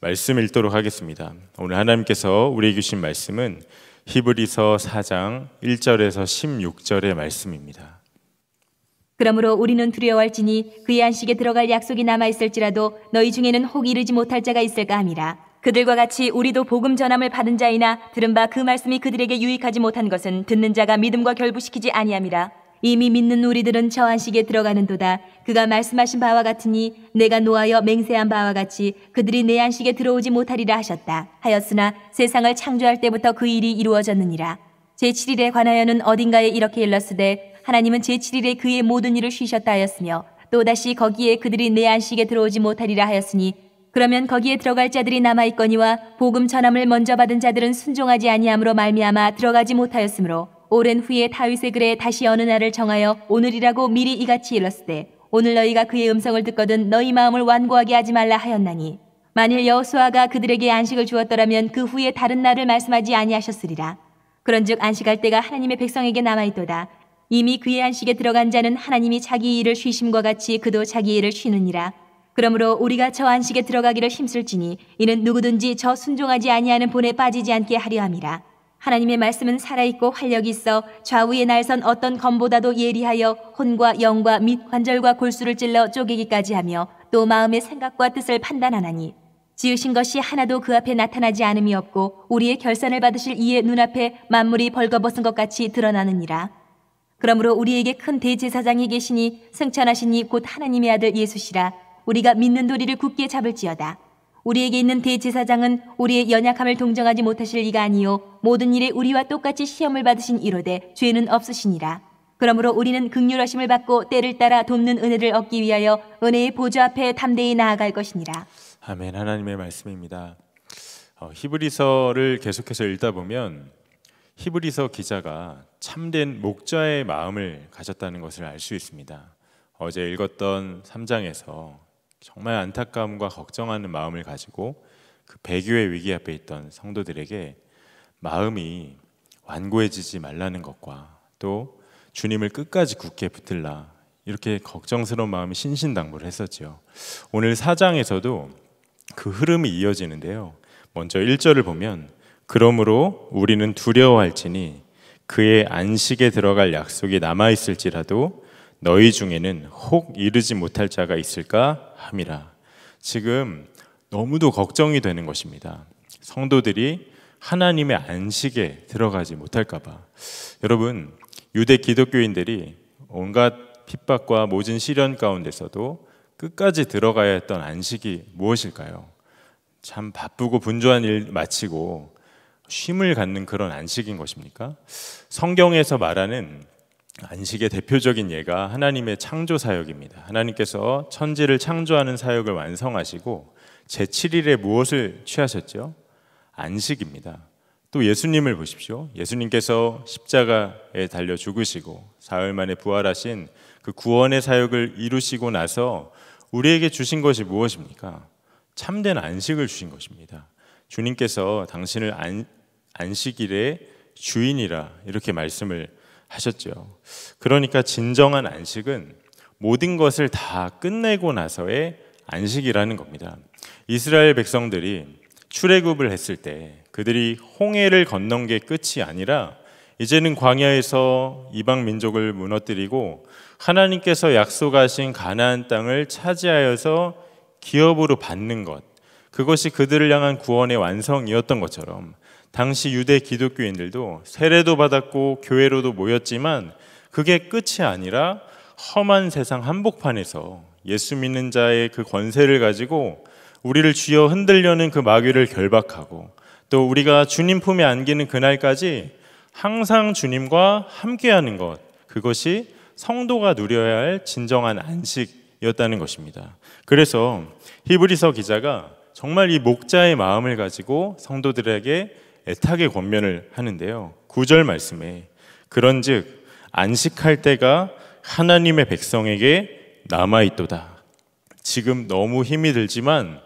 말씀 읽도록 하겠습니다. 오늘 하나님께서 우리에게 주신 말씀은 히브리서 4장 1절에서 16절의 말씀입니다. 그러므로 우리는 두려워할지니 그의 안식에 들어갈 약속이 남아 있을지라도 너희 중에는 혹 이르지 못할 자가 있을까 함이라. 그들과 같이 우리도 복음 전함을 받은 자이나 들은 바 그 말씀이 그들에게 유익하지 못한 것은 듣는 자가 믿음과 결부시키지 아니함이라. 이미 믿는 우리들은 저한식에 들어가는도다. 그가 말씀하신 바와 같으니 내가 노하여 맹세한 바와 같이 그들이 내 안식에 들어오지 못하리라 하셨다. 하였으나 세상을 창조할 때부터 그 일이 이루어졌느니라. 제7일에 관하여는 어딘가에 이렇게 일렀으되 하나님은 제7일에 그의 모든 일을 쉬셨다 하였으며 또다시 거기에 그들이 내 안식에 들어오지 못하리라 하였으니 그러면 거기에 들어갈 자들이 남아 있거니와 복음 전함을 먼저 받은 자들은 순종하지 아니함으로 말미암아 들어가지 못하였으므로 오랜 후에 다윗의 글에 다시 어느 날을 정하여 오늘이라고 미리 이같이 일렀으되 오늘 너희가 그의 음성을 듣거든 너희 마음을 완고하게 하지 말라 하였나니 만일 여호수아가 그들에게 안식을 주었더라면 그 후에 다른 날을 말씀하지 아니하셨으리라 그런즉 안식할 때가 하나님의 백성에게 남아 있도다 이미 그의 안식에 들어간 자는 하나님이 자기 일을 쉬심과 같이 그도 자기 일을 쉬느니라 그러므로 우리가 저 안식에 들어가기를 힘쓸지니 이는 누구든지 저 순종하지 아니하는 본에 빠지지 않게 하려 함이라 하나님의 말씀은 살아있고 활력이 있어 좌우의 날선 어떤 검보다도 예리하여 혼과 영과 및 관절과 골수를 찔러 쪼개기까지 하며 또 마음의 생각과 뜻을 판단하나니 지으신 것이 하나도 그 앞에 나타나지 않음이 없고 우리의 결산을 받으실 이의 눈앞에 만물이 벌거벗은 것 같이 드러나느니라. 그러므로 우리에게 큰 대제사장이 계시니 승천하시니 곧 하나님의 아들 예수시라 우리가 믿는 도리를 굳게 잡을지어다. 우리에게 있는 대제사장은 우리의 연약함을 동정하지 못하실 이가 아니요 모든 일에 우리와 똑같이 시험을 받으신 이로되 죄는 없으시니라. 그러므로 우리는 극률하심을 받고 때를 따라 돕는 은혜를 얻기 위하여 은혜의 보좌 앞에 담대히 나아갈 것이니라. 아멘. 하나님의 말씀입니다. 어, 히브리서를 계속해서 읽다 보면 히브리서 기자가 참된 목자의 마음을 가졌다는 것을 알 수 있습니다. 어제 읽었던 3장에서 정말 안타까움과 걱정하는 마음을 가지고 그 배교의 위기 앞에 있던 성도들에게 마음이 완고해지지 말라는 것과 또 주님을 끝까지 굳게 붙들라 이렇게 걱정스러운 마음이 신신당부를 했었죠 오늘 사장에서도그 흐름이 이어지는데요. 먼저 1절을 보면 그러므로 우리는 두려워할지니 그의 안식에 들어갈 약속이 남아 있을지라도 너희 중에는 혹 이르지 못할 자가 있을까 함이라. 지금 너무도 걱정이 되는 것입니다. 성도들이 하나님의 안식에 들어가지 못할까봐. 여러분, 유대 기독교인들이 온갖 핍박과 모진 시련 가운데서도 끝까지 들어가야 했던 안식이 무엇일까요? 참 바쁘고 분주한 일 마치고 쉼을 갖는 그런 안식인 것입니까? 성경에서 말하는 안식의 대표적인 예가 하나님의 창조 사역입니다. 하나님께서 천지를 창조하는 사역을 완성하시고 제7일에 무엇을 취하셨죠? 안식입니다. 또 예수님을 보십시오. 예수님께서 십자가에 달려 죽으시고 사흘 만에 부활하신 그 구원의 사역을 이루시고 나서 우리에게 주신 것이 무엇입니까? 참된 안식을 주신 것입니다. 주님께서 당신을 안, 안식일의 주인이라 이렇게 말씀을 하셨죠. 그러니까 진정한 안식은 모든 것을 다 끝내고 나서의 안식이라는 겁니다. 이스라엘 백성들이 출애굽을 했을 때 그들이 홍해를 건넌 게 끝이 아니라 이제는 광야에서 이방 민족을 무너뜨리고 하나님께서 약속하신 가나안 땅을 차지하여서 기업으로 받는 것 그것이 그들을 향한 구원의 완성이었던 것처럼 당시 유대 기독교인들도 세례도 받았고 교회로도 모였지만 그게 끝이 아니라 험한 세상 한복판에서 예수 믿는 자의 그 권세를 가지고 우리를 쥐어 흔들려는 그 마귀를 결박하고 또 우리가 주님 품에 안기는 그날까지 항상 주님과 함께하는 것 그것이 성도가 누려야 할 진정한 안식이었다는 것입니다. 그래서 히브리서 기자가 정말 이 목자의 마음을 가지고 성도들에게 애타게 권면을 하는데요. 구절 말씀에 그런즉 안식할 때가 하나님의 백성에게 남아 있도다. 지금 너무 힘이 들지만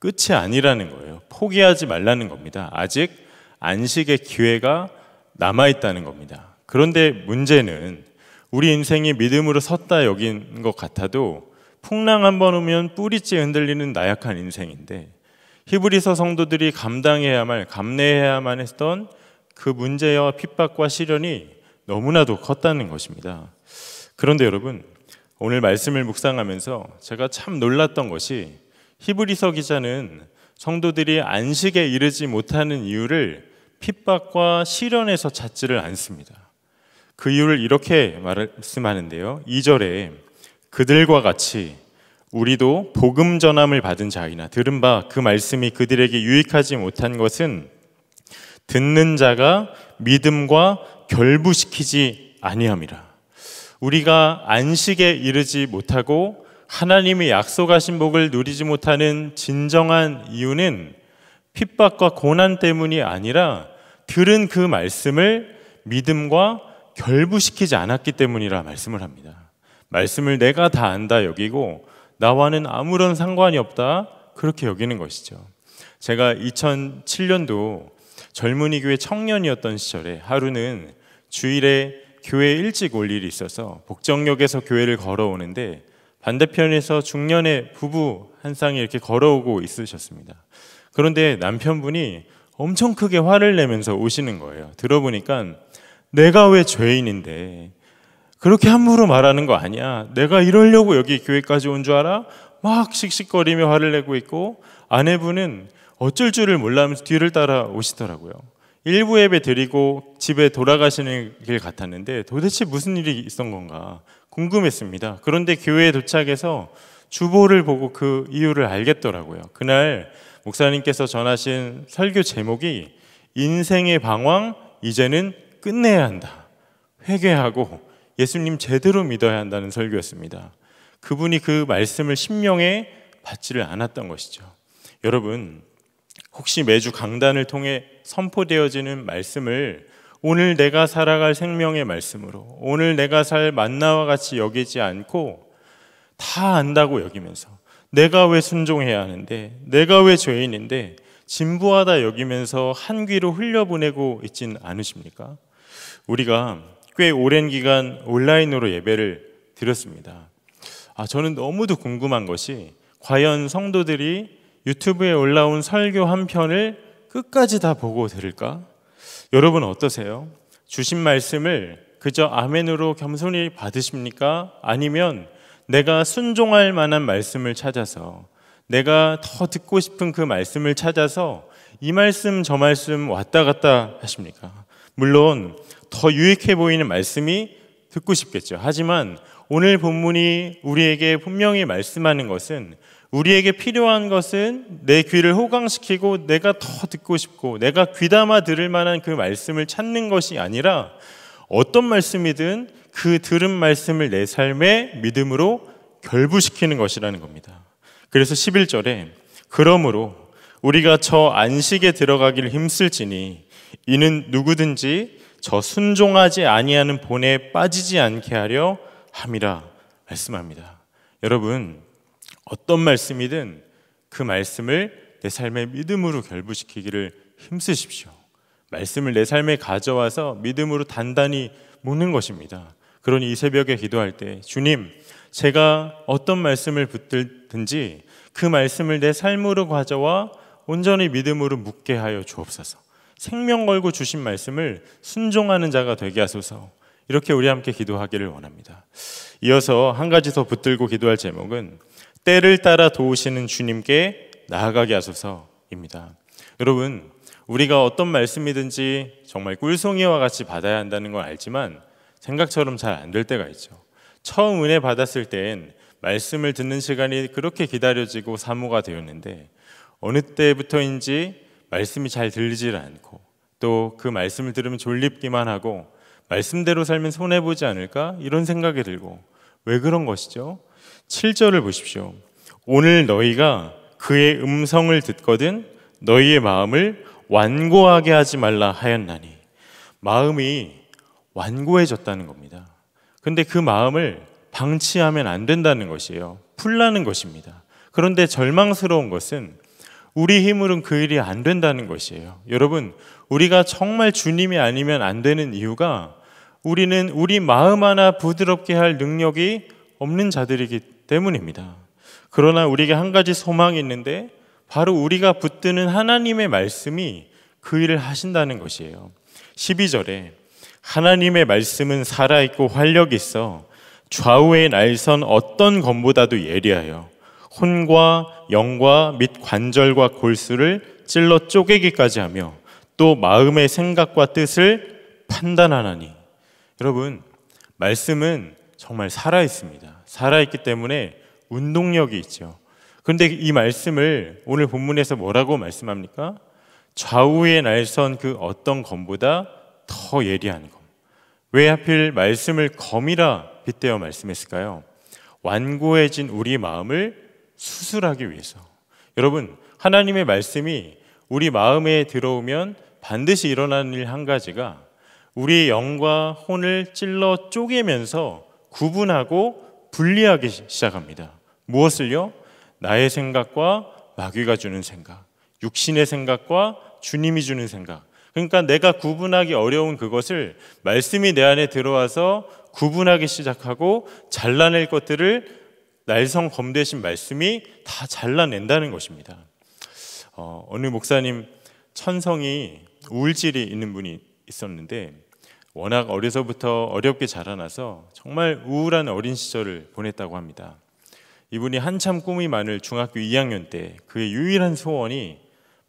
끝이 아니라는 거예요. 포기하지 말라는 겁니다. 아직 안식의 기회가 남아 있다는 겁니다. 그런데 문제는 우리 인생이 믿음으로 섰다 여긴 것 같아도 풍랑 한번 오면 뿌리째 흔들리는 나약한 인생인데 히브리서 성도들이 감당해야만 감내해야만 했던 그 문제와 핍박과 시련이 너무나도 컸다는 것입니다. 그런데 여러분 오늘 말씀을 묵상하면서 제가 참 놀랐던 것이 히브리서 기자는 성도들이 안식에 이르지 못하는 이유를 핍박과 시련에서 찾지를 않습니다. 그 이유를 이렇게 말씀하는데요. 2절에 그들과 같이 우리도 복음 전함을 받은 자이나 들은 바 그 말씀이 그들에게 유익하지 못한 것은 듣는 자가 믿음과 결부시키지 아니함이라. 우리가 안식에 이르지 못하고 하나님이 약속하신 복을 누리지 못하는 진정한 이유는 핍박과 고난 때문이 아니라 들은 그 말씀을 믿음과 결부시키지 않았기 때문이라 말씀을 합니다. 말씀을 내가 다 안다 여기고 나와는 아무런 상관이 없다 그렇게 여기는 것이죠. 제가 2007년도 젊은이 교회 청년이었던 시절에 하루는 주일에 교회 일찍 올 일이 있어서 복정역에서 교회를 걸어오는데 반대편에서 중년의 부부 한 쌍이 이렇게 걸어오고 있으셨습니다. 그런데 남편분이 엄청 크게 화를 내면서 오시는 거예요. 들어보니까 내가 왜 죄인인데 그렇게 함부로 말하는 거 아니야. 내가 이러려고 여기 교회까지 온 줄 알아? 막 씩씩거리며 화를 내고 있고 아내분은 어쩔 줄을 몰라면서 뒤를 따라 오시더라고요. 일부 예배 드리고 집에 돌아가시는 길 같았는데 도대체 무슨 일이 있었던 건가 궁금했습니다. 그런데 교회에 도착해서 주보를 보고 그 이유를 알겠더라고요. 그날 목사님께서 전하신 설교 제목이 인생의 방황 이제는 끝내야 한다. 회개하고 예수님 제대로 믿어야 한다는 설교였습니다. 그분이 그 말씀을 신명에 받지를 않았던 것이죠. 여러분, 혹시 매주 강단을 통해 선포되어지는 말씀을 오늘 내가 살아갈 생명의 말씀으로 오늘 내가 살 만나와 같이 여기지 않고 다 안다고 여기면서 내가 왜 순종해야 하는데 내가 왜 죄인인데 진부하다 여기면서 한 귀로 흘려보내고 있진 않으십니까? 우리가 꽤 오랜 기간 온라인으로 예배를 드렸습니다. 아, 저는 너무도 궁금한 것이 과연 성도들이 유튜브에 올라온 설교 한 편을 끝까지 다 보고 들을까? 여러분 어떠세요? 주신 말씀을 그저 아멘으로 겸손히 받으십니까? 아니면 내가 순종할 만한 말씀을 찾아서 내가 더 듣고 싶은 그 말씀을 찾아서 이 말씀 저 말씀 왔다 갔다 하십니까? 물론 더 유익해 보이는 말씀이 듣고 싶겠죠. 하지만 오늘 본문이 우리에게 분명히 말씀하는 것은 우리에게 필요한 것은 내 귀를 호강시키고 내가 더 듣고 싶고 내가 귀담아 들을 만한 그 말씀을 찾는 것이 아니라 어떤 말씀이든 그 들은 말씀을 내 삶에 믿음으로 결부시키는 것이라는 겁니다. 그래서 11절에 그러므로 우리가 저 안식에 들어가기를 힘쓸지니 이는 누구든지 저 순종하지 아니하는 본에 빠지지 않게 하려 함이라 말씀합니다. 여러분 어떤 말씀이든 그 말씀을 내 삶의 믿음으로 결부시키기를 힘쓰십시오. 말씀을 내 삶에 가져와서 믿음으로 단단히 묻는 것입니다. 그러니 이 새벽에 기도할 때 주님 제가 어떤 말씀을 붙들든지 그 말씀을 내 삶으로 가져와 온전히 믿음으로 묻게 하여 주옵소서. 생명 걸고 주신 말씀을 순종하는 자가 되게 하소서. 이렇게 우리 함께 기도하기를 원합니다. 이어서 한 가지 더 붙들고 기도할 제목은 때를 따라 도우시는 주님께 나아가게 하소서입니다. 여러분, 우리가 어떤 말씀이든지 정말 꿀송이와 같이 받아야 한다는 걸 알지만 생각처럼 잘 안 될 때가 있죠. 처음 은혜 받았을 때엔 말씀을 듣는 시간이 그렇게 기다려지고 사모가 되었는데 어느 때부터인지 말씀이 잘 들리질 않고 또 그 말씀을 들으면 졸립기만 하고 말씀대로 살면 손해 보지 않을까 이런 생각이 들고 왜 그런 것이죠? 7절을 보십시오. 오늘 너희가 그의 음성을 듣거든 너희의 마음을 완고하게 하지 말라 하였나니 마음이 완고해졌다는 겁니다. 근데 그 마음을 방치하면 안 된다는 것이에요. 풀라는 것입니다. 그런데 절망스러운 것은 우리 힘으로는 그 일이 안 된다는 것이에요. 여러분, 우리가 정말 주님이 아니면 안 되는 이유가 우리는 우리 마음 하나 부드럽게 할 능력이 없는 자들이기 때문입니다. 그러나 우리에게 한 가지 소망이 있는데 바로 우리가 붙드는 하나님의 말씀이 그 일을 하신다는 것이에요. 12절에 하나님의 말씀은 살아있고 활력이 있어 좌우의 날선 어떤 검보다도 예리하여 혼과 영과 및 관절과 골수를 찔러 쪼개기까지 하며 또 마음의 생각과 뜻을 판단하나니 여러분 말씀은 정말 살아 있습니다. 살아 있기 때문에 운동력이 있죠. 그런데 이 말씀을 오늘 본문에서 뭐라고 말씀합니까? 좌우의 날선 그 어떤 검보다 더 예리한 검. 왜 하필 말씀을 검이라 빗대어 말씀했을까요? 완고해진 우리 마음을 수술하기 위해서. 여러분, 하나님의 말씀이 우리 마음에 들어오면 반드시 일어나는 일 한 가지가 우리의 영과 혼을 찔러 쪼개면서 구분하고 분리하기 시작합니다. 무엇을요? 나의 생각과 마귀가 주는 생각, 육신의 생각과 주님이 주는 생각. 그러니까 내가 구분하기 어려운 그것을 말씀이 내 안에 들어와서 구분하기 시작하고 잘라낼 것들을 날성 검 대신 말씀이 다 잘라낸다는 것입니다. 어, 느 목사님 천성이 우울질이 있는 분이 있었는데 워낙 어려서부터 어렵게 자라나서 정말 우울한 어린 시절을 보냈다고 합니다. 이분이 한참 꿈이 많을 중학교 2학년 때 그의 유일한 소원이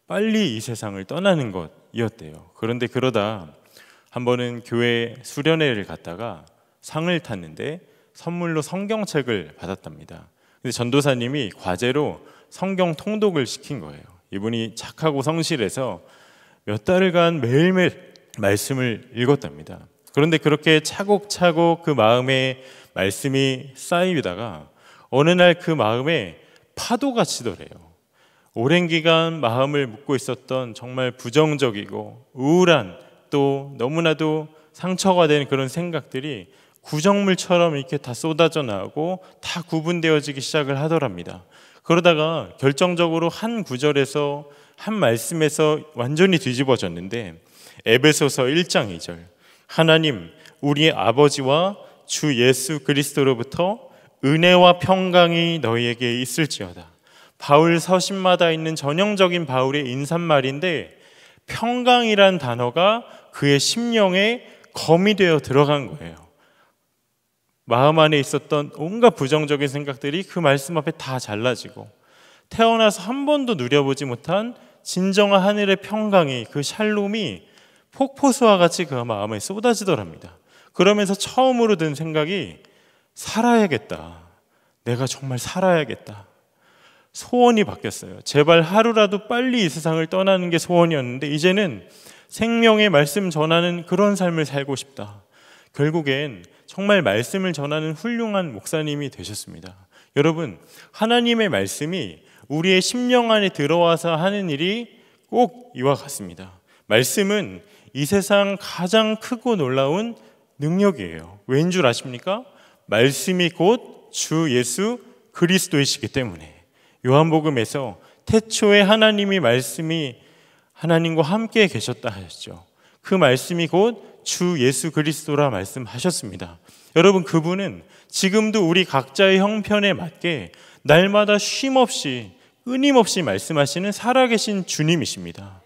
빨리 이 세상을 떠나는 것이었대요. 그런데 그러다 한 번은 교회 수련회를 갔다가 상을 탔는데 선물로 성경책을 받았답니다. 근데 전도사님이 과제로 성경 통독을 시킨 거예요. 이분이 착하고 성실해서 몇 달간 매일매일 말씀을 읽었답니다. 그런데 그렇게 차곡차곡 그 마음에 말씀이 쌓이다가 어느 날 그 마음에 파도가 치더래요. 오랜 기간 마음을 묻고 있었던 정말 부정적이고 우울한 또 너무나도 상처가 된 그런 생각들이 구정물처럼 이렇게 다 쏟아져 나오고 다 구분되어지기 시작을 하더랍니다. 그러다가 결정적으로 한 구절에서 한 말씀에서 완전히 뒤집어졌는데 에베소서 1장 2절 하나님 우리 아버지와 주 예수 그리스도로부터 은혜와 평강이 너희에게 있을지어다. 바울 서신마다 있는 전형적인 바울의 인사말인데 평강이란 단어가 그의 심령에 검이 되어 들어간 거예요. 마음 안에 있었던 온갖 부정적인 생각들이 그 말씀 앞에 다 잘라지고 태어나서 한 번도 누려보지 못한 진정한 하늘의 평강이 그 샬롬이 폭포수와 같이 그 마음에 쏟아지더랍니다. 그러면서 처음으로 든 생각이 살아야겠다. 내가 정말 살아야겠다. 소원이 바뀌었어요. 제발 하루라도 빨리 이 세상을 떠나는 게 소원이었는데 이제는 생명의 말씀 전하는 그런 삶을 살고 싶다. 결국엔 정말 말씀을 전하는 훌륭한 목사님이 되셨습니다. 여러분, 하나님의 말씀이 우리의 심령 안에 들어와서 하는 일이 꼭 이와 같습니다. 말씀은 이 세상 가장 크고 놀라운 능력이에요. 왠 줄 아십니까? 말씀이 곧 주 예수 그리스도이시기 때문에 요한복음에서 태초에 하나님이 말씀이 하나님과 함께 계셨다 하셨죠. 그 말씀이 곧 주 예수 그리스도라 말씀하셨습니다. 여러분 그분은 지금도 우리 각자의 형편에 맞게 날마다 쉼없이 끊임없이 말씀하시는 살아계신 주님이십니다.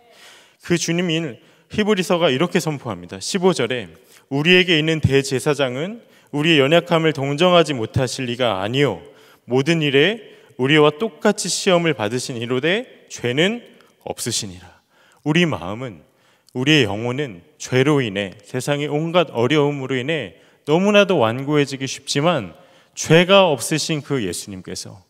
그 주님을 히브리서가 이렇게 선포합니다. 15절에 우리에게 있는 대제사장은 우리의 연약함을 동정하지 못하실 리가 아니요 모든 일에 우리와 똑같이 시험을 받으신 이로되 죄는 없으시니라. 우리 마음은 우리의 영혼은 죄로 인해 세상의 온갖 어려움으로 인해 너무나도 완고해지기 쉽지만 죄가 없으신 그 예수님께서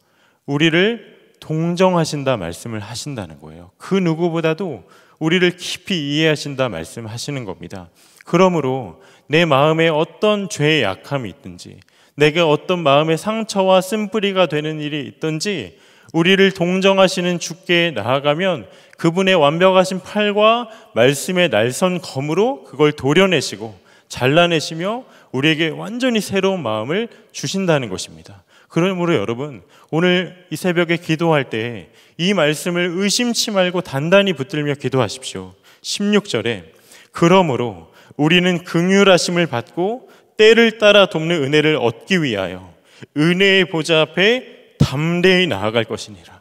우리를 동정하신다 말씀을 하신다는 거예요. 그 누구보다도 우리를 깊이 이해하신다 말씀하시는 겁니다. 그러므로 내 마음에 어떤 죄의 약함이 있든지 내게 어떤 마음의 상처와 쓴뿌리가 되는 일이 있든지 우리를 동정하시는 주께 나아가면 그분의 완벽하신 팔과 말씀의 날선 검으로 그걸 도려내시고 잘라내시며 우리에게 완전히 새로운 마음을 주신다는 것입니다. 그러므로 여러분, 오늘 이 새벽에 기도할 때 이 말씀을 의심치 말고 단단히 붙들며 기도하십시오. 16절에 그러므로 우리는 긍휼하심을 받고 때를 따라 돕는 은혜를 얻기 위하여 은혜의 보좌 앞에 담대히 나아갈 것이니라.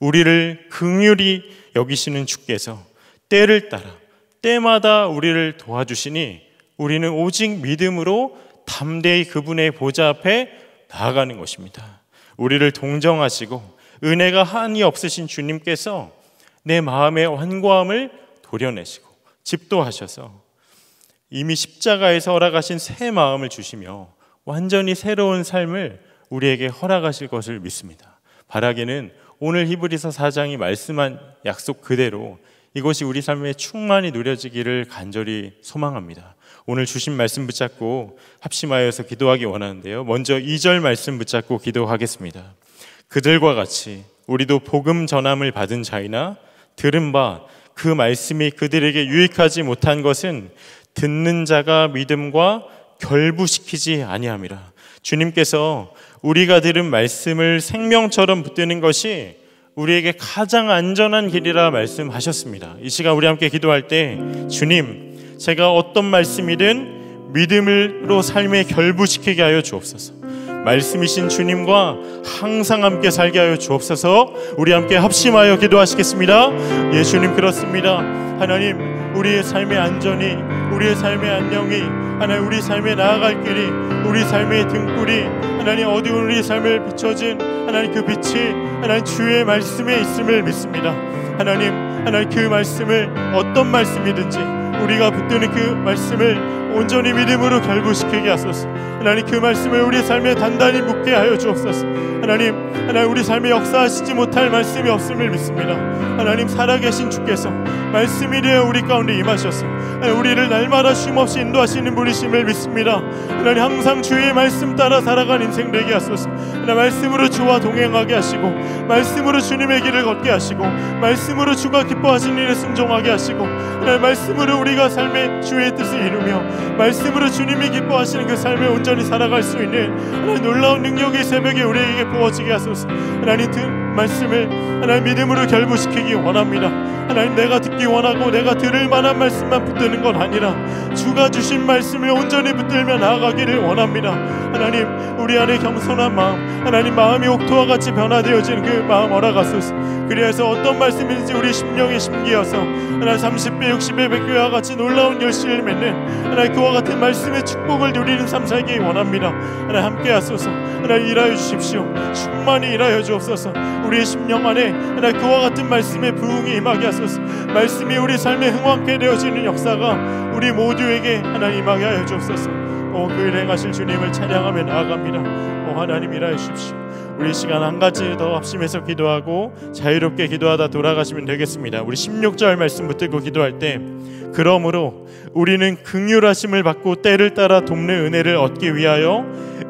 우리를 긍휼히 여기시는 주께서 때를 따라 때마다 우리를 도와주시니 우리는 오직 믿음으로 담대히 그분의 보좌 앞에 나아가는 것입니다. 우리를 동정하시고 은혜가 한이 없으신 주님께서 내 마음의 완고함을 도려내시고 집도하셔서 이미 십자가에서 허락하신 새 마음을 주시며 완전히 새로운 삶을 우리에게 허락하실 것을 믿습니다. 바라기는 오늘 히브리서 4장이 말씀한 약속 그대로 이것이 우리 삶에 충만히 누려지기를 간절히 소망합니다. 오늘 주신 말씀 붙잡고 합심하여서 기도하기 원하는데요. 먼저 2절 말씀 붙잡고 기도하겠습니다. 그들과 같이 우리도 복음 전함을 받은 자이나 들은 바 그 말씀이 그들에게 유익하지 못한 것은 듣는 자가 믿음과 결부시키지 아니함이라. 주님께서 우리가 들은 말씀을 생명처럼 붙드는 것이 우리에게 가장 안전한 길이라 말씀하셨습니다. 이 시간 우리 함께 기도할 때 주님, 제가 어떤 말씀이든 믿음으로 삶에 결부시키게 하여 주옵소서. 말씀이신 주님과 항상 함께 살게 하여 주옵소서. 우리 함께 합심하여 기도하시겠습니다. 예, 주님 그렇습니다. 하나님 우리의 삶의 안전이 우리의 삶의 안녕이 하나님 우리 삶의 나아갈 길이 우리 삶의 등불이 하나님 어디 우리 삶을 비춰진 하나님 그 빛이 하나님 주의 말씀에 있음을 믿습니다 하나님 하나님 그 말씀을 어떤 말씀이든지 우리가 붙드는 그 말씀을 온전히 믿음으로 결부시키게 하소서. 하나님 그 말씀을 우리 삶에 단단히 묻게 하여 주옵소서. 하나님, 하나님 우리 삶에 역사하시지 못할 말씀이 없음을 믿습니다. 하나님 살아계신 주께서 말씀 이래 우리 가운데 임하셔서 하나님, 우리를 날마다 쉼없이 인도하시는 분이심을 믿습니다. 하나님 항상 주의 말씀 따라 살아간 인생 되게 하소서. 하나님 말씀으로 주와 동행하게 하시고 말씀으로 주님의 길을 걷게 하시고 말씀으로 주가 기뻐하신 일에 순종하게 하시고 하나님 말씀으로 우리가 삶의 주의 뜻을 이루며 말씀으로 주님이 기뻐하시는 그 삶을 온전히 살아갈 수 있는 하나님 놀라운 능력이 새벽에 우리에게 부어지게 하소서 하나님 말씀을 하나님 믿음으로 결부시키기 원합니다. 하나님 내가 듣기 원하고 내가 들을 만한 말씀만 붙드는 건 아니라 주가 주신 말씀을 온전히 붙들며 나아가기를 원합니다. 하나님 우리 안에 겸손한 마음 하나님 마음이 옥토와 같이 변화되어진 그 마음 허락하소서 그리서 어떤 말씀인지 우리 심령에 심기어서 하나님 30배 60배 1배와 같이 놀라운 열심을 맺는 하나님 그와 같은 말씀의 축복을 누리는 삶 살기 원합니다. 하나님 함께 하소서 하나님 일하여 주십시오 충만히 일하여 주옵소서 우리의 심령 안에 하나 그와 같은 말씀의 부흥이 임하게 하소서 말씀이 우리 삶에 흥왕케 되어지는 역사가 우리 모두에게 하나님 임하게 하여 주옵소서 어, 그일 행하실 주님을 찬양하며 나아갑니다 어, 하나님 이라 하십시오 우리 시간 한 가지 더 합심해서 기도하고 자유롭게 기도하다 돌아가시면 되겠습니다. 우리 16절 말씀 부터들고 기도할 때 그러므로 우리는 극률하심을 받고 때를 따라 돕는 은혜를 얻기 위하여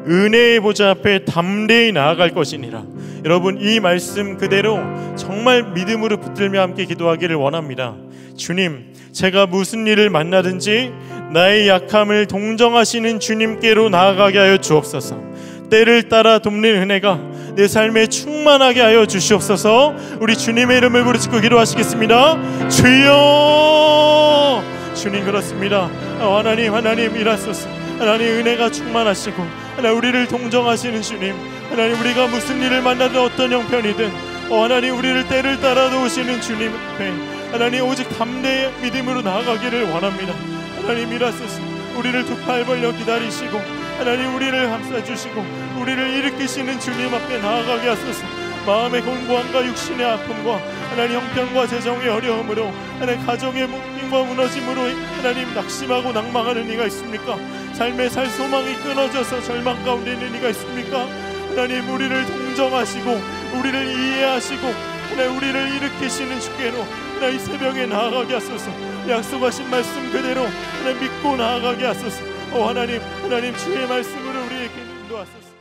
은혜의 보좌 앞에 담대히 나아갈 것이니라. 여러분 이 말씀 그대로 정말 믿음으로 붙들며 함께 기도하기를 원합니다. 주님, 제가 무슨 일을 만나든지 나의 약함을 동정하시는 주님께로 나아가게 하여 주옵소서. 때를 따라 돕는 은혜가 내 삶에 충만하게 하여 주시옵소서. 우리 주님의 이름을 부르짖고 기도하시겠습니다. 주여! 주님 그렇습니다. 아, 하나님 하나님 일하소서. 하나님 은혜가 충만하시고 하나님 우리를 동정하시는 주님 하나님 우리가 무슨 일을 만나든 어떤 형편이든 어, 하나님 우리를 때를 따라 도우시는 주님 네. 하나님 오직 담대의 믿음으로 나아가기를 원합니다 하나님 이라소서 우리를 두 팔 벌려 기다리시고 하나님 우리를 감싸주시고 우리를 일으키시는 주님 앞에 나아가게 하소서 마음의 공부함과 육신의 아픔과 하나님 형편과 재정의 어려움으로 하나님 가정의 뭉침과 무너짐으로 하나님 낙심하고 낙망하는 이가 있습니까 삶의 살 소망이 끊어져서 절망 가운데 있는 이가 있습니까? 하나님 우리를 동정하시고 우리를 이해하시고 하 우리를 일으키시는 주께로 나이 새벽에 나아가게 하소서 약속하신 말씀 그대로 나 믿고 나아가게 하소서 어 하나님 하나님 주의 말씀으로 우리에게 인도하소서